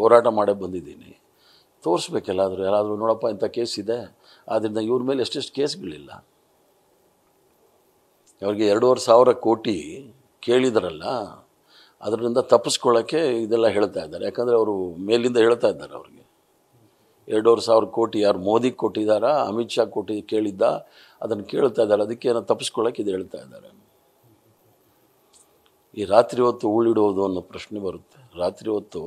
ಹೋರಾಟ ಮಾಡೋಕ್ಕೆ ಬಂದಿದ್ದೀನಿ ತೋರಿಸ್ಬೇಕೆಲ್ಲಾದರೂ ಯಾರಾದರೂ ನೋಡಪ್ಪ ಇಂಥ ಕೇಸ್ ಇದೆ ಆದ್ದರಿಂದ ಇವ್ರ ಮೇಲೆ ಎಷ್ಟೆಷ್ಟು ಕೇಸ್ಗಳಿಲ್ಲ ಅವ್ರಿಗೆ ಎರಡೂವರೆ ಸಾವಿರ ಕೋಟಿ ಕೇಳಿದಾರಲ್ಲ ಅದರಿಂದ ತಪ್ಪಿಸ್ಕೊಳ್ಳೋಕ್ಕೆ ಇದೆಲ್ಲ ಹೇಳ್ತಾ ಇದ್ದಾರೆ ಯಾಕಂದರೆ ಅವರು ಮೇಲಿಂದ ಹೇಳ್ತಾ ಇದ್ದಾರೆ ಅವ್ರಿಗೆ ಎರಡೂವರೆ ಸಾವಿರ ಕೋಟಿ ಯಾರು ಮೋದಿ ಕೊಟ್ಟಿದ್ದಾರಾ ಅಮಿತ್ ಶಾ ಕೊಟ್ಟಿ ಕೇಳಿದ್ದ ಅದನ್ನು ಕೇಳ್ತಾ ಇದ್ದಾರೆ ಅದಕ್ಕೆ ಏನೋ ತಪ್ಪಿಸ್ಕೊಳ್ಳೋಕೆ ಇದು ಹೇಳ್ತಾ ಇದ್ದಾರೆ ಈ ರಾತ್ರಿ ಹೊತ್ತು ಹೂಳಿಡುವುದು ಅನ್ನೋ ಪ್ರಶ್ನೆ ಬರುತ್ತೆ ರಾತ್ರಿ ಹೊತ್ತು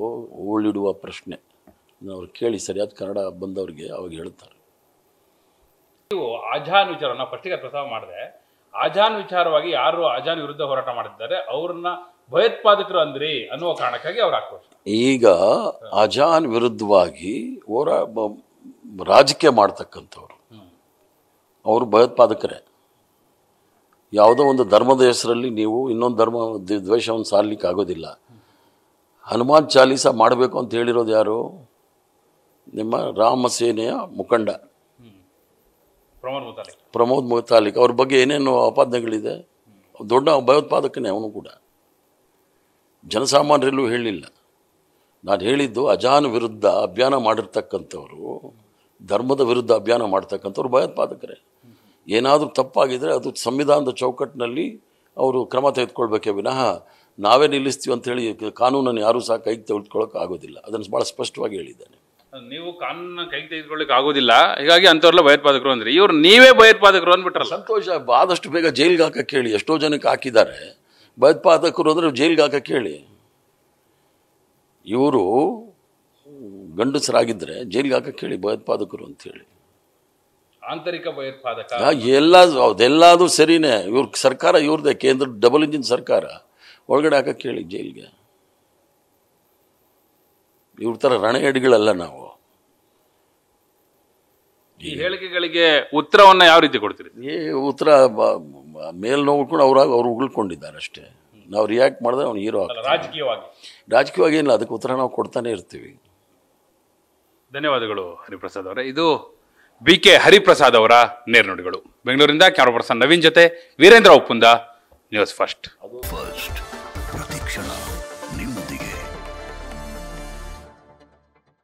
ಹೂಳಿಡುವ ಪ್ರಶ್ನೆ ಅವ್ರು ಕೇಳಿ ಸರಿಯಾದ ಕನ್ನಡ ಬಂದವ್ರಿಗೆ ಅವಾಗ ಹೇಳ್ತಾರೆ ನೀವು ಆಜಾನ್ ವಿಚಾರವನ್ನು ಫಸ್ಟಿಗೆ ಪ್ರಸ್ತಾವ ಮಾಡಿದೆ ಆಜಾನ್ ವಿಚಾರವಾಗಿ ಯಾರು ಅಜಾನ್ ವಿರುದ್ಧ ಹೋರಾಟ ಮಾಡಿದ್ದಾರೆ ಅವ್ರನ್ನ ಭಯೋತ್ಪಾದಕರು ಅಂದ್ರಿ ಅನ್ನುವ ಕಾರಣಕ್ಕಾಗಿ ಅವ್ರು ಆಕ್ರೋಶ ಈಗ ಅಜಾನ್ ವಿರುದ್ಧವಾಗಿ ಹೋರಾ ರಾಜಕೀಯ ಮಾಡ್ತಕ್ಕಂಥವ್ರು ಅವರು ಭಯೋತ್ಪಾದಕರೇ ಯಾವುದೋ ಒಂದು ಧರ್ಮದ ಹೆಸರಲ್ಲಿ ನೀವು ಇನ್ನೊಂದು ಧರ್ಮ ದ್ವೇಷವನ್ನು ಸಾರಲಿಕ್ಕೆ ಆಗೋದಿಲ್ಲ ಹನುಮಾನ್ ಚಾಲೀಸ ಮಾಡಬೇಕು ಅಂತ ಹೇಳಿರೋದು ಯಾರು ನಿಮ್ಮ ರಾಮಸೇನೆಯ ಮುಖಂಡ ಪ್ರಮೋದ್ ಮುತಾಲಿಕ್ ಅವ್ರ ಬಗ್ಗೆ ಏನೇನು ಆಪಾದನೆಗಳಿದೆ ದೊಡ್ಡ ಭಯೋತ್ಪಾದಕನೇ ಅವನು ಕೂಡ ಜನಸಾಮಾನ್ಯರಲ್ಲೂ ಹೇಳಿಲ್ಲ ನಾನು ಹೇಳಿದ್ದು ಅಜಾನ್ ವಿರುದ್ಧ ಅಭಿಯಾನ ಮಾಡಿರ್ತಕ್ಕಂಥವ್ರು ಧರ್ಮದ ವಿರುದ್ಧ ಅಭಿಯಾನ ಮಾಡ್ತಕ್ಕಂಥವ್ರು ಭಯೋತ್ಪಾದಕರೇ ಏನಾದರೂ ತಪ್ಪಾಗಿದ್ದರೆ ಅದು ಸಂವಿಧಾನದ ಚೌಕಟ್ಟಿನಲ್ಲಿ ಅವರು ಕ್ರಮ ತೆಗೆದುಕೊಳ್ಬೇಕೇ ವಿನಃ ನಾವೇ ನಿಲ್ಲಿಸ್ತೀವಿ ಅಂತ ಹೇಳಿ ಕಾನೂನನ್ನು ಯಾರೂ ಸಹ ಕೈಗೆ ತೆಗೆದುಕೊಳ್ಳೋಕೆ ಆಗೋದಿಲ್ಲ ಅದನ್ನು ಭಾಳ ಸ್ಪಷ್ಟವಾಗಿ ಹೇಳಿದ್ದಾನೆ ನೀವು ಕಾನೂನನ್ನು ಕೈಗೆ ತೆಗೆದುಕೊಳ್ಳೋಕೆ ಆಗೋದಿಲ್ಲ ಹೀಗಾಗಿ ಅಂಥವ್ರೆಲ್ಲ ಭಯೋತ್ಪಾದಕರು ಅಂದ್ರೆ ಇವ್ರು ನೀವೇ ಭಯೋತ್ಪಾದಕರು ಅಂದ್ಬಿಟ್ರೆ ಸಂತೋಷ ಆದಷ್ಟು ಬೇಗ ಜೈಲ್ಗೆ ಹಾಕಕ್ಕೆ ಕೇಳಿ ಎಷ್ಟೋ ಜನಕ್ಕೆ ಹಾಕಿದ್ದಾರೆ ಭಯೋತ್ಪಾದಕರು ಅಂದರೆ ಜೈಲ್ಗೆ ಹಾಕಕ್ಕೆ ಕೇಳಿ ಇವರು ಗಂಡಸರಾಗಿದ್ದರೆ ಜೈಲಿಗೆ ಹಾಕಕ್ಕೆ ಹೇಳಿ ಭಯೋತ್ಪಾದಕರು ಅಂಥೇಳಿ ಆಂತರಿಕ ಭಯೋತ್ಪಾದಕ ಎಲ್ಲ ಅದೆಲ್ಲದು ಸರಿನೇ ಇವ್ರ ಸರ್ಕಾರ ಇವ್ರದ್ದೇ ಕೇಂದ್ರ ಡಬಲ್ ಇಂಜಿನ್ ಸರ್ಕಾರ ಒಳಗಡೆ ಹಾಕಕ್ಕೆ ಹೇಳಿ ಜೈಲಿಗೆ ಇವ್ರ ಥರ ರಣಗಡಿಗಳಲ್ಲ ನಾವು ಈ ಹೇಳಿಕೆಗಳಿಗೆ ಉತ್ತರವನ್ನು ಯಾವ ರೀತಿ ಕೊಡ್ತೀರಿ ಏ ಉತ್ತರ ಮೇಲ್ ನೋಡ್ಕೊಂಡು ಅವ್ರಾಗ ಅವ್ರು ಉಗುಳ್ಕೊಂಡಿದ್ದಾರೆ ಅಷ್ಟೇ ನಾವು ರಿಯಾಕ್ಟ್ ಮಾಡಿದ್ರೆ ಅವ್ನು ಹೀರೋ ರಾಜಕೀಯವಾಗಿ ರಾಜಕೀಯವಾಗಿ ಏನಿಲ್ಲ ಅದಕ್ಕೆ ಉತ್ತರ ನಾವು ಕೊಡ್ತಾನೆ ಇರ್ತೀವಿ ಧನ್ಯವಾದಗಳು ಹರಿಪ್ರಸಾದ್ ಅವರೇ ಇದು ಬಿ ಕೆ ಹರಿಪ್ರಸಾದ್ ಅವರ ನೇರ್ನುಡಿಗಳು ಬೆಂಗಳೂರಿಂದ ಕ್ಯಾಮರಾ ಪರ್ಸನ್ ನವೀನ್ ಜೊತೆ Veerendra Uppunda news first first ನಿಮ್ಮೊಂದಿಗೆ